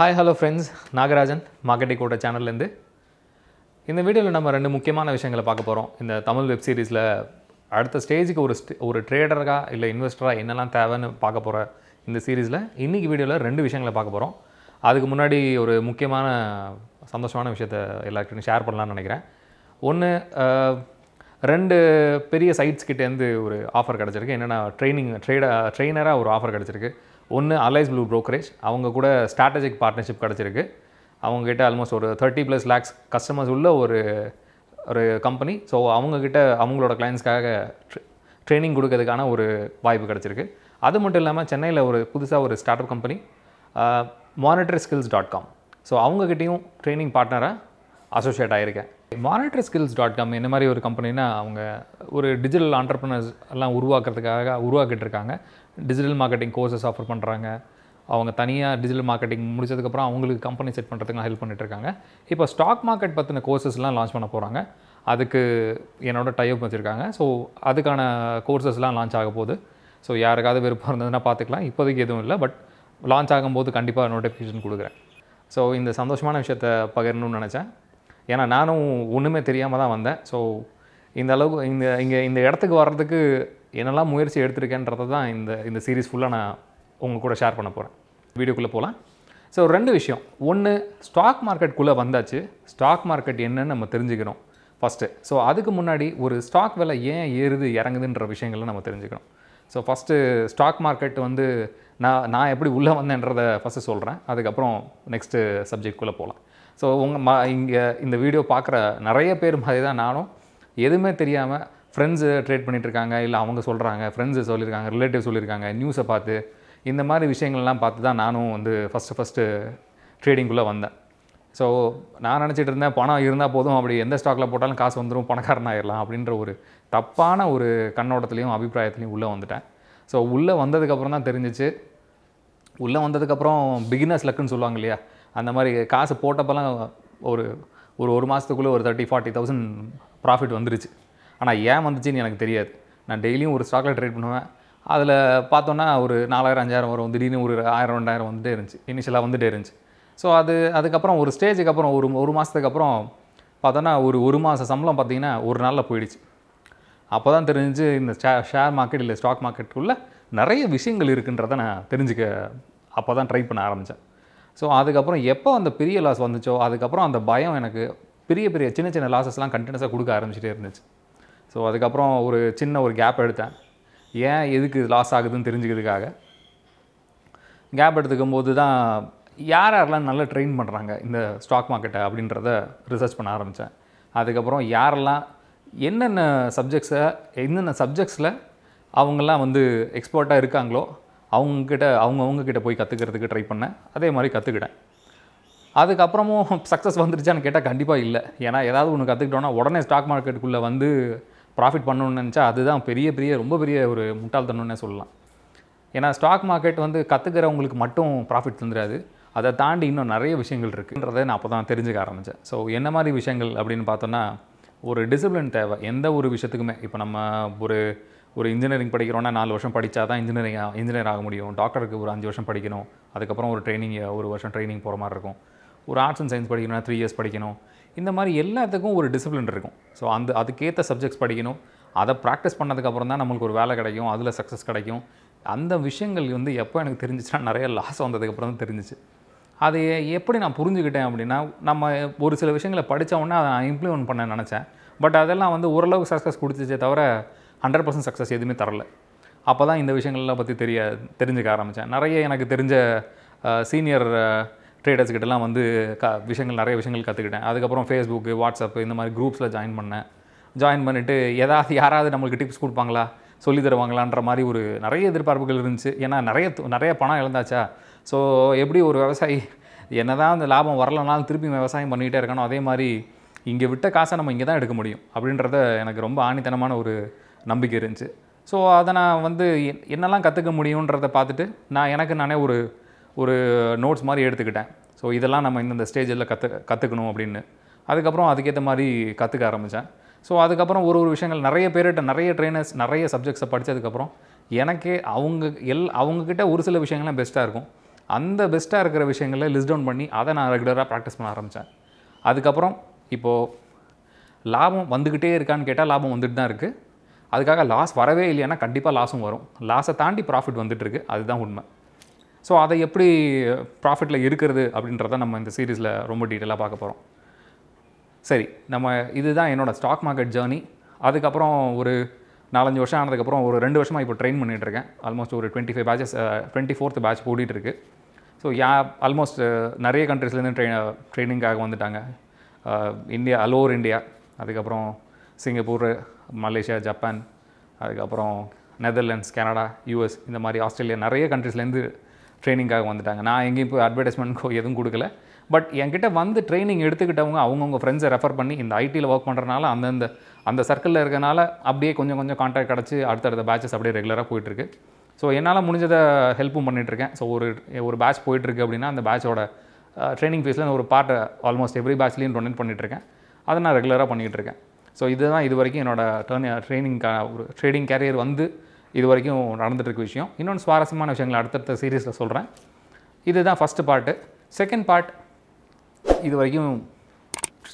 hi hello friends Nagarajan marketing கூட சேனல்லேருந்து இந்த வீடியோவில் நம்ம ரெண்டு முக்கியமான விஷயங்களை பார்க்க போகிறோம் இந்த தமிழ் வெப் சீரிஸில் அடுத்த ஸ்டேஜுக்கு ஒரு ஒரு ட்ரேடராக இல்லை இன்வெஸ்டராக என்னெல்லாம் தேவைன்னு பார்க்க போகிற இந்த சீரீஸில் இன்றைக்கி வீடியோவில் ரெண்டு விஷயங்களை பார்க்க போகிறோம் அதுக்கு முன்னாடி ஒரு முக்கியமான சந்தோஷமான விஷயத்த எல்லாருக்கிட்டையும் ஷேர் பண்ணலான்னு நினைக்கிறேன் ஒன்று ரெண்டு பெரிய சைட்ஸ் கிட்டேருந்து ஒரு ஆஃபர் கிடச்சிருக்கு என்னென்னா ட்ரைனிங் ட்ரேட ட்ரெயினராக ஒரு ஆஃபர் கிடச்சிருக்கு ஒன்று அலைஸ் ப்ளூ ப்ரோக்கரேஜ் அவங்க கூட ஸ்ட்ராட்டஜிக் பார்ட்னர்ஷிப் கிடச்சிருக்கு அவங்கக்கிட்ட ஆல்மோஸ்ட் ஒரு தேர்ட்டி ப்ளஸ் லேக்ஸ் கஸ்டமர்ஸ் உள்ள ஒரு ஒரு கம்பெனி ஸோ அவங்கக்கிட்ட அவங்களோட கிளைண்ட்ஸ்க்காக ட்ரைனிங் கொடுக்கறதுக்கான ஒரு வாய்ப்பு கிடச்சிருக்கு அது மட்டும் இல்லாமல் சென்னையில் ஒரு புதுசாக ஒரு startup company monitor skills dot com so அவங்கக்கிட்டேயும் ட்ரைனிங் பார்ட்னராக அசோசியேட் ஆகியிருக்கேன் மானிட்டர் ஸ்கில்ஸ் டாட் காம் இந்த மாதிரி ஒரு கம்பெனினா அவங்க ஒரு டிஜிட்டல் ஆண்டர்பிரினர்ஸ் எல்லாம் உருவாக்குறதுக்காக உருவாக்கிட்டு இருக்காங்க டிஜிட்டல் மார்க்கெட்டிங் கோர்சஸ் ஆஃபர் பண்ணுறாங்க அவங்க தனியாக டிஜிட்டல் மார்க்கெட்டிங் முடிச்சதுக்கப்புறம் அவங்களுக்கு கம்பெனி செட் பண்ணுறதுக்கு ஹெல்ப் பண்ணிட்டுருக்காங்க இப்போ ஸ்டாக் மார்க்கெட் பற்றின கோர்சஸ்லாம் லான்ச் பண்ண போகிறாங்க அதுக்கு என்னோட அப் வச்சுருக்காங்க ஸோ அதுக்கான கோர்சஸ்லாம் லான்ச் ஆக போகுது ஸோ யாருக்காவது விருப்பம் இருந்ததுன்னா பார்த்துக்கலாம் இப்போதைக்கு எதுவும் இல்லை பட் லான்ச் ஆகும்போது கண்டிப்பாக நோட்டிஃபிகேஷன் கொடுக்குறேன் ஸோ இந்த சந்தோஷமான விஷயத்தை பகிரணும்னு நினச்சேன் ஏன்னா நானும் ஒன்றுமே தெரியாமல் தான் வந்தேன் ஸோ இந்த அளவுக்கு இந்த இங்கே இந்த இடத்துக்கு வர்றதுக்கு என்னெல்லாம் முயற்சி எடுத்திருக்கேன்றதை தான் இந்த இந்த சீரீஸ் ஃபுல்லாக நான் உங்கள் கூட ஷேர் பண்ண போகிறேன் வீடியோக்குள்ளே போகலாம் ஸோ ரெண்டு விஷயம் ஒன்று ஸ்டாக் மார்க்கெட்குள்ளே வந்தாச்சு ஸ்டாக் மார்க்கெட் என்னன்னு நம்ம தெரிஞ்சுக்கிறோம் ஃபஸ்ட்டு ஸோ அதுக்கு முன்னாடி ஒரு ஸ்டாக் விலை ஏன் ஏறுது இறங்குதுன்ற விஷயங்களை நம்ம தெரிஞ்சுக்கணும் ஸோ ஃபஸ்ட்டு ஸ்டாக் மார்க்கெட் வந்து நான் நான் எப்படி உள்ளே வந்தேன்றதை ஃபஸ்ட்டு சொல்கிறேன் அதுக்கப்புறம் நெக்ஸ்ட்டு சப்ஜெக்ட்குள்ளே போகலாம் ஸோ உங்கள் மா இங்கே இந்த வீடியோ பார்க்குற நிறைய பேர் மாதிரி தான் நானும் எதுவுமே தெரியாமல் ஃப்ரெண்ட்ஸு ட்ரேட் இருக்காங்க இல்லை அவங்க சொல்கிறாங்க ஃப்ரெண்ட்ஸு சொல்லியிருக்காங்க ரிலேட்டிவ் சொல்லியிருக்காங்க நியூஸை பார்த்து இந்த மாதிரி விஷயங்கள்லாம் பார்த்து தான் நானும் வந்து ஃபஸ்ட்டு ஃபஸ்ட்டு ட்ரேடிங்குள்ளே வந்தேன் ஸோ நான் நினச்சிட்டு இருந்தேன் பணம் இருந்தால் போதும் அப்படி எந்த ஸ்டாக்கில் போட்டாலும் காசு வந்துடும் பணக்காரன் ஆயிடலாம் அப்படின்ற ஒரு தப்பான ஒரு கண்ணோட்டத்துலேயும் அபிப்பிராயத்துலேயும் உள்ளே வந்துட்டேன் ஸோ உள்ளே வந்ததுக்கப்புறம் தான் தெரிஞ்சிச்சு உள்ளே வந்ததுக்கப்புறம் பிகினர்ஸ் லக்குன்னு சொல்லுவாங்க இல்லையா அந்த மாதிரி காசு போட்டப்பெல்லாம் ஒரு ஒரு ஒரு மாதத்துக்குள்ளே ஒரு தேர்ட்டி ஃபார்ட்டி தௌசண்ட் ப்ராஃபிட் வந்துருச்சு ஆனால் ஏன் வந்துச்சுன்னு எனக்கு தெரியாது நான் டெய்லியும் ஒரு ஸ்டாக்கில் ட்ரேட் பண்ணுவேன் அதில் பார்த்தோன்னா ஒரு நாலாயிரம் அஞ்சாயிரம் வரும் திடீர்னு ஒரு ஆயிரம் ரெண்டாயிரம் வந்துட்டே இருந்துச்சு இனிஷியலாக வந்துட்டே இருந்துச்சு ஸோ அது அதுக்கப்புறம் ஒரு ஸ்டேஜுக்கு அப்புறம் ஒரு ஒரு மாதத்துக்கு அப்புறம் பார்த்தோன்னா ஒரு ஒரு மாத சம்பளம் பார்த்திங்கன்னா ஒரு நாளில் போயிடுச்சு அப்போ தான் தெரிஞ்சு இந்த ஷேர் மார்க்கெட் இல்லை ஸ்டாக் மார்க்கெட்டுக்குள்ளே நிறைய விஷயங்கள் இருக்குன்றதை நான் தெரிஞ்சுக்க அப்போ தான் ட்ரை பண்ண ஆரம்பித்தேன் ஸோ அதுக்கப்புறம் எப்போ அந்த பெரிய லாஸ் வந்துச்சோ அதுக்கப்புறம் அந்த பயம் எனக்கு பெரிய பெரிய சின்ன சின்ன லாஸஸ்லாம் கண்டினியூஸாக கொடுக்க ஆரம்பிச்சிட்டே இருந்துச்சு ஸோ அதுக்கப்புறம் ஒரு சின்ன ஒரு கேப் எடுத்தேன் ஏன் எதுக்கு லாஸ் ஆகுதுன்னு தெரிஞ்சுக்கிறதுக்காக கேப் எடுத்துக்கும் போது தான் யார் யாரெல்லாம் நல்லா ட்ரெயின் பண்ணுறாங்க இந்த ஸ்டாக் மார்க்கெட்டை அப்படின்றத ரிசர்ச் பண்ண ஆரம்பித்தேன் அதுக்கப்புறம் யாரெல்லாம் என்னென்ன சப்ஜெக்ட்ஸை என்னென்ன சப்ஜெக்ட்ஸில் அவங்கெல்லாம் வந்து எக்ஸ்பர்ட்டாக இருக்காங்களோ அவங்கக்கிட்ட அவங்கவுங்கக்கிட்ட போய் கற்றுக்கிறதுக்கு ட்ரை பண்ணேன் அதே மாதிரி கற்றுக்கிட்டேன் அதுக்கப்புறமும் சக்ஸஸ் வந்துருச்சான்னு கேட்டால் கண்டிப்பாக இல்லை ஏன்னா ஏதாவது ஒன்று கற்றுக்கிட்டோன்னா உடனே ஸ்டாக் மார்க்கெட்டுக்குள்ளே வந்து ப்ராஃபிட் பண்ணணும்னு நினச்சா அதுதான் பெரிய பெரிய ரொம்ப பெரிய ஒரு முட்டாள்தனம்னே சொல்லலாம் ஏன்னா ஸ்டாக் மார்க்கெட் வந்து கற்றுக்கிறவங்களுக்கு மட்டும் ப்ராஃபிட் தந்துடாது அதை தாண்டி இன்னும் நிறைய விஷயங்கள் இருக்குன்றதை நான் அப்போ தான் தெரிஞ்சுக்க ஆரம்பித்தேன் ஸோ என்ன மாதிரி விஷயங்கள் அப்படின்னு பார்த்தோன்னா ஒரு டிசிப்ளின் தேவை எந்த ஒரு விஷயத்துக்குமே இப்போ நம்ம ஒரு ஒரு இன்ஜினியரிங் படிக்கிறோன்னா நாலு வருஷம் படித்தா தான் இன்ஜினியரிங் இன்ஜினியர் ஆக முடியும் டாக்டருக்கு ஒரு அஞ்சு வருஷம் படிக்கணும் அதுக்கப்புறம் ஒரு ட்ரைனிங் ஒரு வருஷம் ட்ரைனிங் போகிற மாதிரி இருக்கும் ஒரு ஆர்ட்ஸ் அண்ட் சயின்ஸ் படிக்கணும்னா த்ரீ இயர்ஸ் படிக்கணும் இந்த மாதிரி எல்லாத்துக்கும் ஒரு டிசிப்ளின் இருக்கும் ஸோ அந்த அதுக்கேற்ற சப்ஜெக்ட்ஸ் படிக்கணும் அதை ப்ராக்டிஸ் பண்ணதுக்கப்புறம் தான் நம்மளுக்கு ஒரு வேலை கிடைக்கும் அதில் சக்ஸஸ் கிடைக்கும் அந்த விஷயங்கள் வந்து எப்போ எனக்கு தெரிஞ்சிச்சுன்னா நிறைய லாஸ் வந்ததுக்கப்புறம் தான் தெரிஞ்சிச்சு அதை எப்படி நான் புரிஞ்சுக்கிட்டேன் அப்படின்னா நம்ம ஒரு சில விஷயங்களை படித்த உடனே அதை நான் இம்ப்ளிமெண்ட் பண்ண நினச்சேன் பட் அதெல்லாம் வந்து ஓரளவுக்கு சக்ஸஸ் கொடுத்துச்சே தவிர ஹண்ட்ரட் பர்சன்ட் சக்ஸஸ் எதுவுமே தரல அப்போ தான் இந்த விஷயங்கள்லாம் பற்றி தெரிய தெரிஞ்சுக்க ஆரம்பித்தேன் நிறைய எனக்கு தெரிஞ்ச சீனியர் ட்ரேடர்ஸ் கிட்டலாம் வந்து க விஷயங்கள் நிறைய விஷயங்கள் கற்றுக்கிட்டேன் அதுக்கப்புறம் ஃபேஸ்புக்கு வாட்ஸ்அப் இந்த மாதிரி குரூப்ஸில் ஜாயின் பண்ணேன் ஜாயின் பண்ணிவிட்டு ஏதாவது யாராவது நம்மளுக்கு டிப்ஸ் கொடுப்பாங்களா சொல்லி தருவாங்களான்ற மாதிரி ஒரு நிறைய எதிர்பார்ப்புகள் இருந்துச்சு ஏன்னா நிறைய நிறைய பணம் இழந்தாச்சா ஸோ எப்படி ஒரு விவசாயி என்ன தான் அந்த லாபம் வரலனாலும் திருப்பி விவசாயம் பண்ணிக்கிட்டே இருக்கணும் அதே மாதிரி இங்கே விட்ட காசை நம்ம இங்கே தான் எடுக்க முடியும் அப்படின்றத எனக்கு ரொம்ப ஆணித்தனமான ஒரு நம்பிக்கை இருந்துச்சு ஸோ அதை நான் வந்து என்னெல்லாம் கற்றுக்க முடியுன்றதை பார்த்துட்டு நான் எனக்கு நானே ஒரு ஒரு நோட்ஸ் மாதிரி எடுத்துக்கிட்டேன் ஸோ இதெல்லாம் நம்ம இந்தந்த ஸ்டேஜில் கற்று கற்றுக்கணும் அப்படின்னு அதுக்கப்புறம் அதுக்கேற்ற மாதிரி கற்றுக்க ஆரம்பித்தேன் ஸோ அதுக்கப்புறம் ஒரு ஒரு விஷயங்கள் நிறைய பேர்கிட்ட நிறைய ட்ரெயினர்ஸ் நிறைய சப்ஜெக்ட்ஸை படித்ததுக்கப்புறம் எனக்கே அவங்க எல் அவங்கக்கிட்ட ஒரு சில விஷயங்கள்லாம் பெஸ்ட்டாக இருக்கும் அந்த பெஸ்ட்டாக இருக்கிற விஷயங்கள லிஸ்ட் டவுன் பண்ணி அதை நான் ரெகுலராக ப்ராக்டிஸ் பண்ண ஆரம்பித்தேன் அதுக்கப்புறம் இப்போது லாபம் வந்துக்கிட்டே இருக்கான்னு கேட்டால் லாபம் வந்துட்டு தான் இருக்குது அதுக்காக லாஸ் வரவே இல்லைன்னா கண்டிப்பாக லாஸும் வரும் லாஸை தாண்டி ப்ராஃபிட் வந்துட்டுருக்கு அதுதான் உண்மை ஸோ அதை எப்படி ப்ராஃபிட்டில் இருக்கிறது அப்படின்றத நம்ம இந்த சீரீஸில் ரொம்ப டீட்டெயிலாக பார்க்க போகிறோம் சரி நம்ம இதுதான் என்னோடய ஸ்டாக் மார்க்கெட் ஜேர்னி அதுக்கப்புறம் ஒரு நாலஞ்சு வருஷம் ஆனதுக்கப்புறம் ஒரு ரெண்டு வருஷமாக இப்போ ட்ரெயின் பண்ணிகிட்ருக்கேன் ஆல்மோஸ்ட் ஒரு twenty five batches twenty fourth batch ஓடிட்டுருக்கு ஸோ யா ஆல்மோஸ்ட் நிறைய கண்ட்ரிஸ்லேருந்து ட்ரெயின் ட்ரைனிங்காக வந்துட்டாங்க இந்தியா அல் ஓவர் இந்தியா அதுக்கப்புறம் சிங்கப்பூர் மலேசியா ஜப்பான் அதுக்கப்புறம் நெதர்லாண்ட்ஸ் கனடா யூஎஸ் இந்த மாதிரி ஆஸ்திரேலியா நிறைய கண்ட்ரிஸ்லேருந்து ட்ரைனிங்காக வந்துட்டாங்க நான் எங்கேயும் இப்போ அட்வர்டைஸ்மெண்ட்க்கோ எதுவும் கொடுக்கல பட் என்கிட்ட வந்து ட்ரைனிங் எடுத்துக்கிட்டவங்க அவங்கவுங்க ஃப்ரெண்ட்ஸை ரெஃபர் பண்ணி இந்த ஐடியில் ஒர்க் பண்ணுறனால அந்தந்த அந்த சர்க்கிளில் இருக்கனால அப்படியே கொஞ்சம் கொஞ்சம் கான்டாக்ட் கிடச்சி அடுத்தடுத்த பேச்சஸ் அப்படியே ரெகுலராக போயிட்டுருக்கு ஸோ என்னால் முடிஞ்சதை ஹெல்ப்பும் பண்ணிகிட்ருக்கேன் ஸோ ஒரு ஒரு பேட்ச் போயிட்டுருக்கு அப்படின்னா அந்த பேச்சோட ட்ரைனிங் ஃபீஸில் ஒரு பார்ட்டை ஆல்மோஸ்ட் எவ்ரி பேட்ச்லேயும் டொனேட் பண்ணிகிட்ருக்கேன் அதை நான் ரெகுலராக பண்ணிகிட்ருக்கேன் ஸோ இதுதான் இது வரைக்கும் என்னோடய டேர்ன் ட்ரைனிங் ஒரு ட்ரேடிங் கேரியர் வந்து இது வரைக்கும் நடந்துகிட்ருக்க விஷயம் இன்னொன்று சுவாரஸ்யமான விஷயங்களை அடுத்தடுத்த சீரீஸில் சொல்கிறேன் இதுதான் ஃபஸ்ட்டு பார்ட்டு செகண்ட் பார்ட் இது வரைக்கும்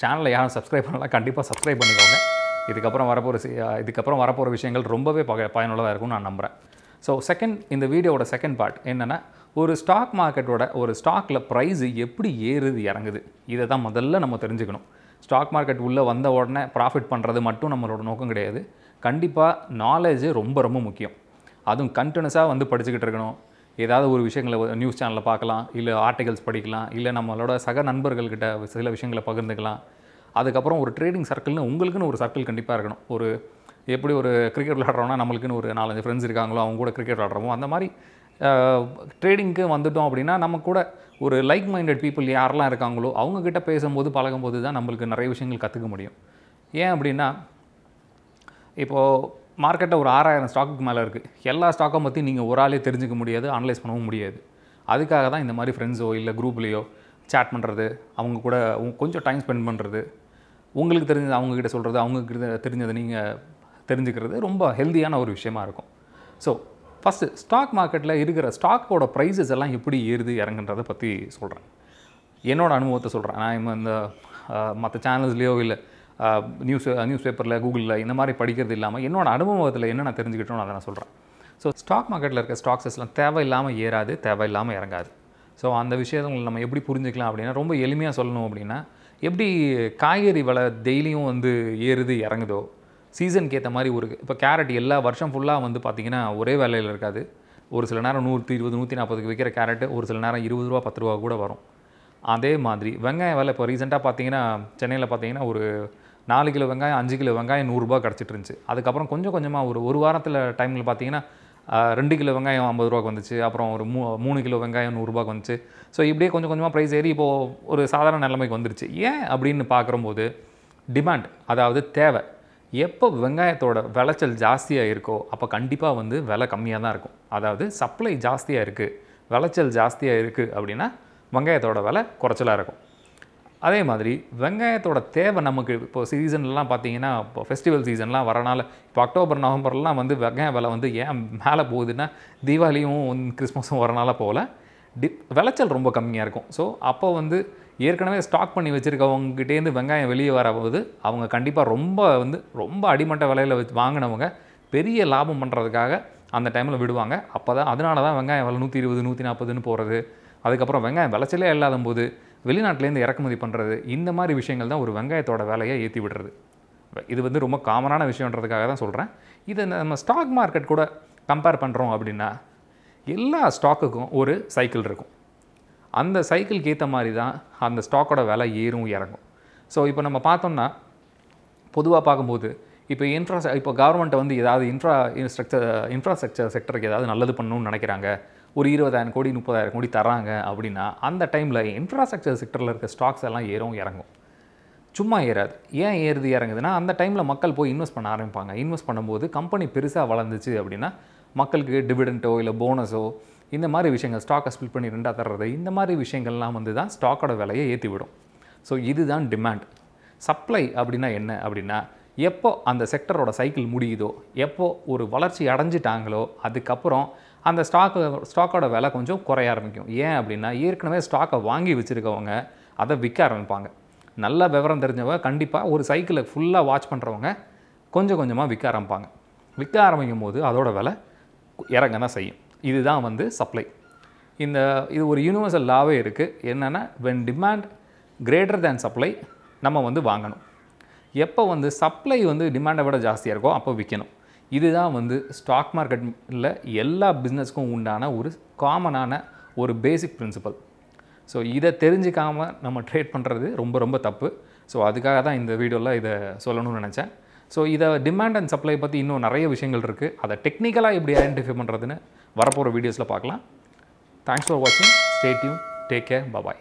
சேனலில் யாரும் சப்ஸ்கிரைப் பண்ணலாம் கண்டிப்பாக சப்ஸ்கிரைப் பண்ணிக்கோங்க இதுக்கப்புறம் வரப்போகிற uh, இதுக்கப்புறம் வரப்போகிற விஷயங்கள் ரொம்பவே பக பயனுள்ளதாக இருக்கும்னு நான் நம்புகிறேன் ஸோ செகண்ட் இந்த வீடியோவோட செகண்ட் பார்ட் என்னென்னா ஒரு ஸ்டாக் மார்க்கெட்டோட ஒரு ஸ்டாக்கில் ப்ரைஸு எப்படி ஏறுது இறங்குது இதை தான் முதல்ல நம்ம தெரிஞ்சுக்கணும் ஸ்டாக் மார்க்கெட் உள்ளே வந்த உடனே ப்ராஃபிட் பண்ணுறது மட்டும் நம்மளோட நோக்கம் கிடையாது கண்டிப்பாக நாலேஜு ரொம்ப ரொம்ப முக்கியம் அதுவும் கண்டினியூஸாக வந்து படிச்சுக்கிட்டு இருக்கணும் ஏதாவது ஒரு விஷயங்களை நியூஸ் சேனலில் பார்க்கலாம் இல்லை ஆர்டிகல்ஸ் படிக்கலாம் இல்லை நம்மளோட சக நண்பர்கள்கிட்ட சில விஷயங்களை பகிர்ந்துக்கலாம் அதுக்கப்புறம் ஒரு ட்ரேடிங் சர்க்கிள்னு உங்களுக்குன்னு ஒரு சர்க்கிள் கண்டிப்பாக இருக்கணும் ஒரு எப்படி ஒரு கிரிக்கெட் விளாட்றோம்னா நம்மளுக்குன்னு ஒரு நாலஞ்சு ஃப்ரெண்ட்ஸ் இருக்காங்களோ அவங்க கூட கிரிக்கெட் விளாட்றோமோ அந்த மாதிரி ட்ரேடிங்க்கு வந்துட்டோம் அப்படின்னா நம்ம கூட ஒரு லைக் மைண்டட் பீப்புள் யாரெல்லாம் இருக்காங்களோ அவங்கக்கிட்ட பேசும்போது பழகும்போது தான் நம்மளுக்கு நிறைய விஷயங்கள் கற்றுக்க முடியும் ஏன் அப்படின்னா இப்போது மார்க்கெட்டில் ஒரு ஆறாயிரம் ஸ்டாக்கு மேலே இருக்குது எல்லா ஸ்டாக்கை பற்றி நீங்கள் ஒரு ஆளே தெரிஞ்சுக்க முடியாது அனலைஸ் பண்ணவும் முடியாது அதுக்காக தான் இந்த மாதிரி ஃப்ரெண்ட்ஸோ இல்லை குரூப்லேயோ சேட் பண்ணுறது அவங்க கூட கொஞ்சம் டைம் ஸ்பெண்ட் பண்ணுறது உங்களுக்கு தெரிஞ்சது அவங்கக்கிட்ட சொல்கிறது அவங்கக்கிட்ட தெரிஞ்சதை நீங்கள் தெரிஞ்சுக்கிறது ரொம்ப ஹெல்த்தியான ஒரு விஷயமா இருக்கும் ஸோ ஃபஸ்ட்டு ஸ்டாக் மார்க்கெட்டில் இருக்கிற ஸ்டாக்கோட ப்ரைஸஸ் எல்லாம் எப்படி ஏறுது இறங்குன்றதை பற்றி சொல்கிறேன் என்னோடய அனுபவத்தை சொல்கிறேன் நான் இந்த மற்ற சேனல்ஸ்லேயோ இல்லை நியூஸ் நியூஸ் பேப்பரில் கூகுளில் இந்த மாதிரி படிக்கிறது இல்லாமல் என்னோடய அனுபவத்தில் என்ன நான் தெரிஞ்சுக்கிட்டோம்னு அதை நான் சொல்கிறேன் ஸோ ஸ்டாக் மார்க்கெட்டில் இருக்க ஸ்டாக்ஸஸ்லாம் தேவையில்லாமல் ஏறாது தேவையில்லாமல் இறங்காது ஸோ அந்த விஷயங்கள் நம்ம எப்படி புரிஞ்சுக்கலாம் அப்படின்னா ரொம்ப எளிமையாக சொல்லணும் அப்படின்னா எப்படி காய்கறி விலை டெய்லியும் வந்து ஏறுது இறங்குதோ சீசனுக்கு ஏற்ற மாதிரி ஒரு இப்போ கேரட் எல்லா வருஷம் ஃபுல்லாக வந்து பார்த்திங்கன்னா ஒரே வேலையில் இருக்காது ஒரு சில நேரம் நூற்றி இருபது நூற்றி நாற்பதுக்கு விற்கிற கேரட்டு ஒரு சில நேரம் இருபது ரூபா பத்து ரூபா கூட வரும் அதே மாதிரி வெங்காய விலை இப்போ ரீசெண்டாக பார்த்தீங்கன்னா சென்னையில் பார்த்தீங்கன்னா ஒரு நாலு கிலோ வெங்காயம் அஞ்சு கிலோ வெங்காயம் நூறுரூபா கிடச்சிட்டு இருந்துச்சு அதுக்கப்புறம் கொஞ்சம் கொஞ்சமாக ஒரு ஒரு வாரத்தில் டைமில் பார்த்தீங்கன்னா ரெண்டு கிலோ வெங்காயம் ஐம்பது ரூபாக்கு வந்துச்சு அப்புறம் ஒரு மூ மூணு கிலோ வெங்காயம் நூறுரூபாக்கு வந்துச்சு ஸோ இப்படியே கொஞ்சம் கொஞ்சமாக ப்ரைஸ் ஏறி இப்போது ஒரு சாதாரண நிலைமைக்கு வந்துருச்சு ஏன் அப்படின்னு பார்க்குறம்போது டிமாண்ட் அதாவது தேவை எப்போ வெங்காயத்தோட விளைச்சல் ஜாஸ்தியாக இருக்கோ அப்போ கண்டிப்பாக வந்து விலை கம்மியாக தான் இருக்கும் அதாவது சப்ளை ஜாஸ்தியாக இருக்குது விளைச்சல் ஜாஸ்தியாக இருக்குது அப்படின்னா வெங்காயத்தோட விலை குறைச்சலாக இருக்கும் அதே மாதிரி வெங்காயத்தோட தேவை நமக்கு இப்போ சீசன்லாம் பார்த்தீங்கன்னா இப்போ ஃபெஸ்டிவல் சீசன்லாம் வரனால இப்போ அக்டோபர் நவம்பர்லாம் வந்து வெங்காய விலை வந்து ஏன் மேலே போகுதுன்னா தீபாவளியும் கிறிஸ்மஸும் வரனால போகல டி விளைச்சல் ரொம்ப கம்மியாக இருக்கும் ஸோ அப்போ வந்து ஏற்கனவே ஸ்டாக் பண்ணி வச்சுருக்கவங்ககிட்டேருந்து வெங்காயம் வெளியே வரபோது அவங்க கண்டிப்பாக ரொம்ப வந்து ரொம்ப அடிமட்ட விலையில் வச்சு வாங்கினவங்க பெரிய லாபம் பண்ணுறதுக்காக அந்த டைமில் விடுவாங்க அப்போ தான் அதனால தான் வெங்காயம் விலை நூற்றி இருபது நூற்றி நாற்பதுன்னு போகிறது அதுக்கப்புறம் வெங்காயம் விளைச்சலே இல்லாத போது வெளிநாட்டிலேருந்து இறக்குமதி பண்ணுறது இந்த மாதிரி விஷயங்கள் தான் ஒரு வெங்காயத்தோட வேலையை ஏற்றி விடுறது இது வந்து ரொம்ப காமனான விஷயன்றதுக்காக தான் சொல்கிறேன் இதை நம்ம ஸ்டாக் மார்க்கெட் கூட கம்பேர் பண்ணுறோம் அப்படின்னா எல்லா ஸ்டாக்குக்கும் ஒரு சைக்கிள் இருக்கும் அந்த சைக்கிளுக்கு ஏற்ற மாதிரி தான் அந்த ஸ்டாக்கோட விலை ஏறும் இறங்கும் ஸோ இப்போ நம்ம பார்த்தோம்னா பொதுவாக பார்க்கும்போது இப்போ இன்ஃப்ரா இப்போ கவர்மெண்ட் வந்து ஏதாவது இன்ஃப்ரா இன்ஸ்ட்ரக்சர் இன்ஃப்ராஸ்ட்ரக்சர் செக்டருக்கு ஏதாவது நல்லது பண்ணணும்னு நினைக்கிறாங்க ஒரு இருபதாயிரம் கோடி முப்பதாயிரம் கோடி தராங்க அப்படின்னா அந்த டைமில் இன்ஃப்ராஸ்ட்ரக்சர் செக்டரில் இருக்க ஸ்டாக்ஸ் எல்லாம் ஏறும் இறங்கும் சும்மா ஏறாது ஏன் ஏறுது இறங்குதுன்னா அந்த டைமில் மக்கள் போய் இன்வெஸ்ட் பண்ண ஆரம்பிப்பாங்க இன்வெஸ்ட் பண்ணும்போது கம்பெனி பெருசாக வளர்ந்துச்சு அப்படின்னா மக்களுக்கு டிவிடெண்ட்டோ இல்லை போனஸோ இந்த மாதிரி விஷயங்கள் ஸ்டாக்கை ஸ்பில் பண்ணி ரெண்டாக தர்றது இந்த மாதிரி விஷயங்கள்லாம் வந்து தான் ஸ்டாக்கோட விலையை ஏற்றி விடும் ஸோ இதுதான் டிமாண்ட் சப்ளை அப்படின்னா என்ன அப்படின்னா எப்போ அந்த செக்டரோட சைக்கிள் முடியுதோ எப்போ ஒரு வளர்ச்சி அடைஞ்சிட்டாங்களோ அதுக்கப்புறம் அந்த ஸ்டாக்கு ஸ்டாக்கோட விலை கொஞ்சம் குறைய ஆரம்பிக்கும் ஏன் அப்படின்னா ஏற்கனவே ஸ்டாக்கை வாங்கி வச்சுருக்கவங்க அதை விற்க ஆரம்பிப்பாங்க நல்ல விவரம் தெரிஞ்சவங்க கண்டிப்பாக ஒரு சைக்கிளை ஃபுல்லாக வாட்ச் பண்ணுறவங்க கொஞ்சம் கொஞ்சமாக விற்க ஆரம்பிப்பாங்க விற்க ஆரம்பிக்கும் போது அதோடய விலை இறங்க தான் செய்யும் இதுதான் வந்து சப்ளை இந்த இது ஒரு யூனிவர்சல் லாவே இருக்குது என்னென்னா when demand greater than supply நம்ம வந்து வாங்கணும் எப்போ வந்து சப்ளை வந்து டிமாண்டை விட ஜாஸ்தியாக இருக்கோ அப்போ விற்கணும் இதுதான் வந்து ஸ்டாக் மார்க்கெட்டில் எல்லா பிஸ்னஸ்க்கும் உண்டான ஒரு காமனான ஒரு பேசிக் பிரின்சிபல் ஸோ இதை தெரிஞ்சிக்காமல் நம்ம ட்ரேட் பண்ணுறது ரொம்ப ரொம்ப தப்பு ஸோ அதுக்காக தான் இந்த வீடியோவில் இதை சொல்லணும்னு நினச்சேன் ஸோ இதை டிமாண்ட் அண்ட் சப்ளை பற்றி இன்னும் நிறைய விஷயங்கள் இருக்குது அதை டெக்னிக்கலாக எப்படி ஐடென்டிஃபை பண்ணுறதுன்னு வரப்போகிற வீடியோஸில் பார்க்கலாம் தேங்க்ஸ் ஃபார் வாட்சிங் ஸ்டே டேக் கேர் பபாய்